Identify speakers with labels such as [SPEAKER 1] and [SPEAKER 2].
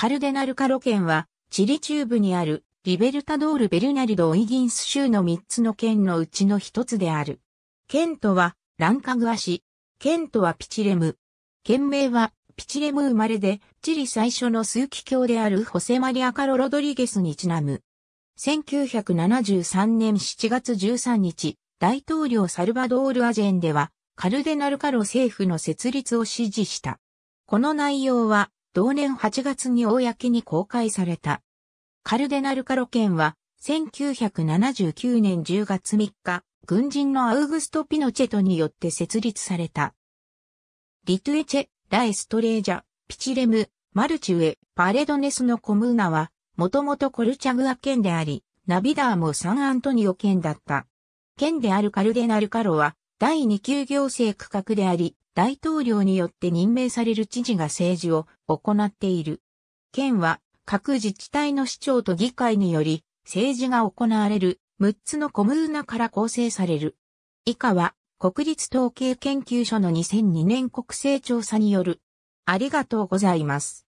[SPEAKER 1] カルデナルカロ県は、チリ中部にある、リベルタドール・ベルナリド・オイギンス州の3つの県のうちの1つである。県とは、ランカグア市。県とはピチレム。県名は、ピチレム生まれで、チリ最初の数奇教であるホセマリア・カロ・ロドリゲスにちなむ。1973年7月13日、大統領サルバドール・アジェンでは、カルデナルカロ政府の設立を指示した。この内容は、同年8月に公に公開された。カルデナルカロ県は、1979年10月3日、軍人のアウグスト・ピノチェトによって設立された。リトゥエチェ、ラエストレージャ、ピチレム、マルチウエ、パレドネスのコムーナは、もともとコルチャグア県であり、ナビダーもサンアントニオ県だった。県であるカルデナルカロは、第2級行政区画であり、大統領によって任命される知事が政治を行っている。県は各自治体の市長と議会により政治が行われる6つのコムーナから構成される。以下は国立統計研究所の2002年国勢調査による。ありがとうございます。